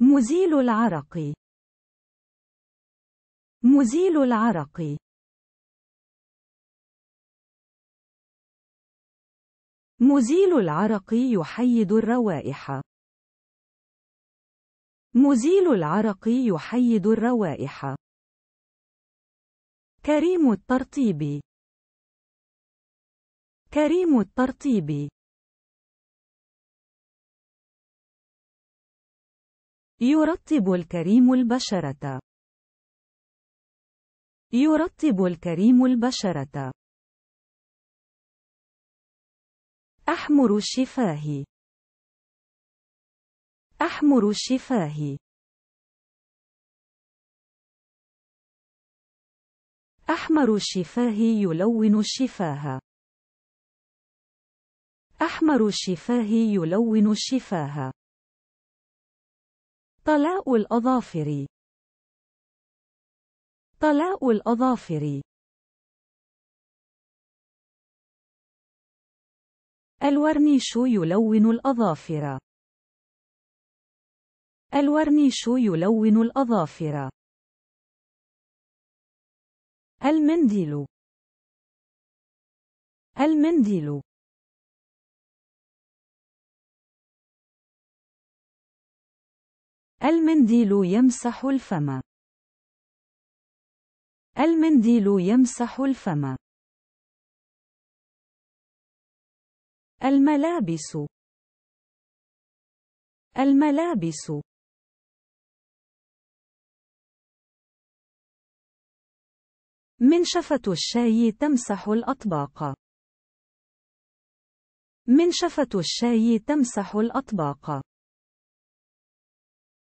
مزيل العرق مزيل العرق مزيل العرق يحيد الروائح مزيل العرق يحيد الروائح كريم الترطيب كريم الترطيب يرطب الكريم البشرة. يرطب الكريم البشرة. أحمر الشفاه. أحمر الشفاه. أحمر الشفاه يلون الشفاه. أحمر الشفاه يلون الشفاه. طلاء الأظافر طلاء الأظافر الورنيش يلون الأظافر الورنيش يلون الأظافر المنديل المنديل المنديل يمسح الفم. المنديل يمسح الفم. الملابس الملابس منشفة الشاي تمسح الأطباق منشفة الشاي تمسح الأطباق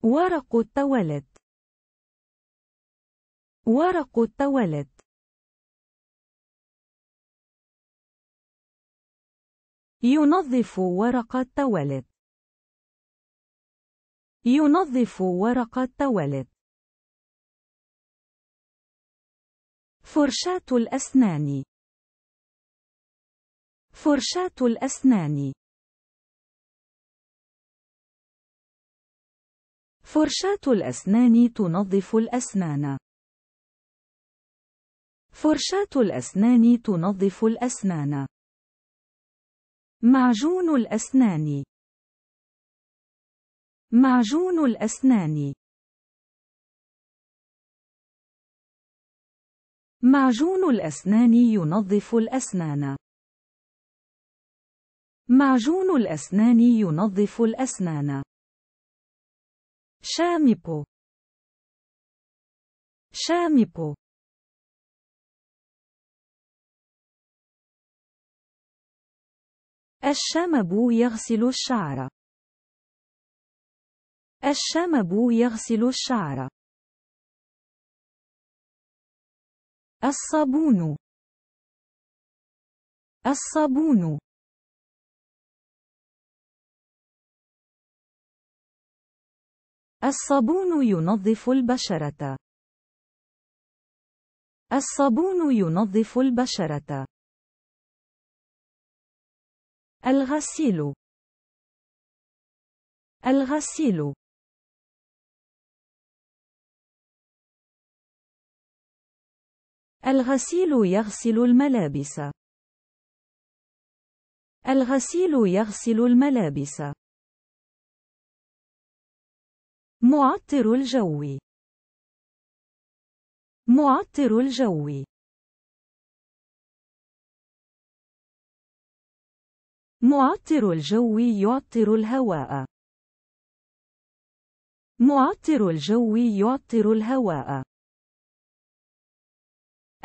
ورق التواليت ورق التواليت ينظف ورق التواليت ينظف ورق التواليت فرشاة الأسنان فرشاة الأسنان فرشاة الأسنان تنظف الأسنان. فرشاة الأسنان تنظف الأسنان. معجون الأسنان. معجون الأسنان. معجون الأسنان ينظف الأسنان. معجون الأسنان ينظف الأسنان. شامبو شامبو الشمب يغسل الشعر الشمب يغسل الشعر الصابون الصابون الصابون ينظف البشرة. الصابون ينظف البشرة. الغسيل. الغسيل. الغسيل يغسل الملابس. الغسيل يغسل الملابس. معطر الجو معطر الجو معطر الجو يعطر الهواء معطر الجو يعطر الهواء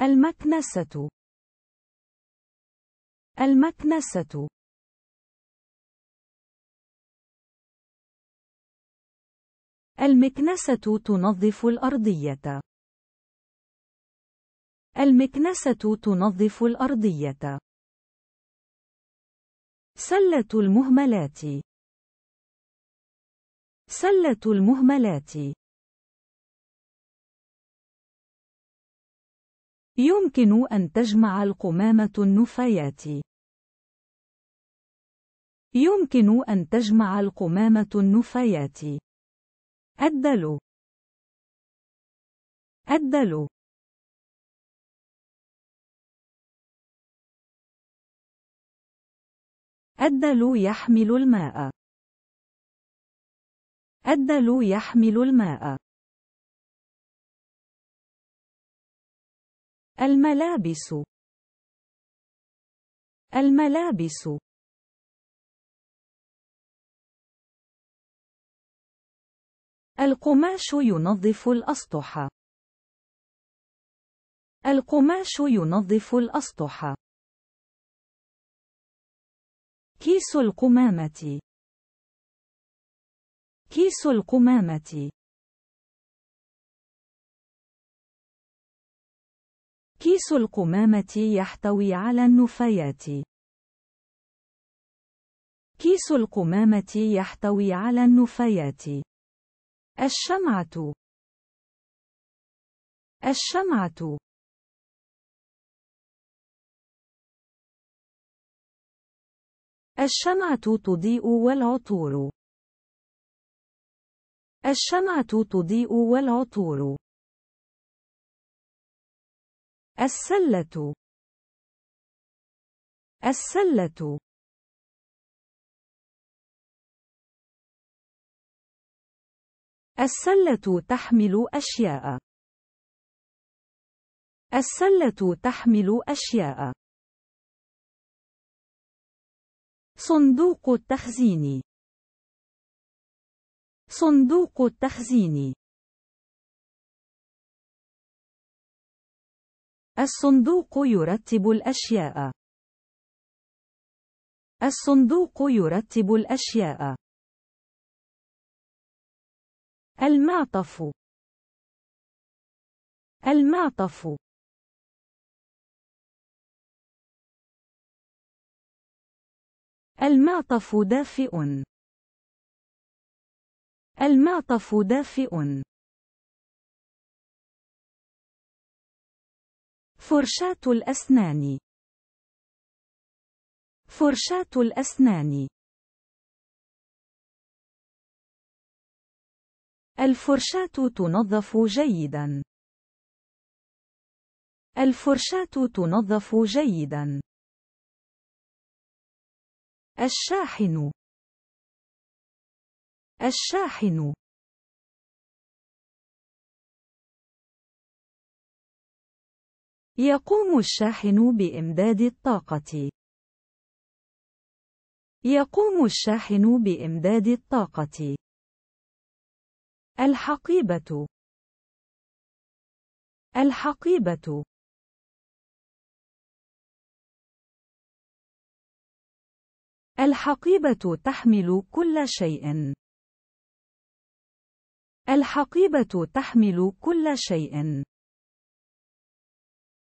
المكنسة المكنسة المكنسة تنظف الأرضية. المكنسة تنظف الأرضية. سلة المهملات. سلة المهملات. يمكن أن تجمع القمامة النفايات. يمكن أن تجمع القمامة النفايات. الدلو الدلو الدلو يحمل الماء الدلو يحمل الماء الملابس الملابس القماش ينظف الأسطح. القماش ينظف الأسطح. كيس القمامة. كيس القمامة. كيس القمامة يحتوي على النفايات. كيس القمامة يحتوي على النفايات. الشمعة الشمعة الشمعة تضيء والعطور الشمعة تضيء والعطور السلة السلة السلة تحمل أشياء. السلة تحمل أشياء. صندوق التخزين. صندوق التخزين. الصندوق يرتب الأشياء. الصندوق يرتب الأشياء. المعطف المعطف المعطف دافئ المعطف دافئ فرشاة الأسنان فرشاة الأسنان الفرشاة تنظف جيدا. الفرشاة تنظف جيدا. الشاحن الشاحن يقوم الشاحن بإمداد الطاقة. يقوم الشاحن بإمداد الطاقة. الحقيبة الحقيبة الحقيبة تحمل كل شيء. الحقيبة تحمل كل شيء.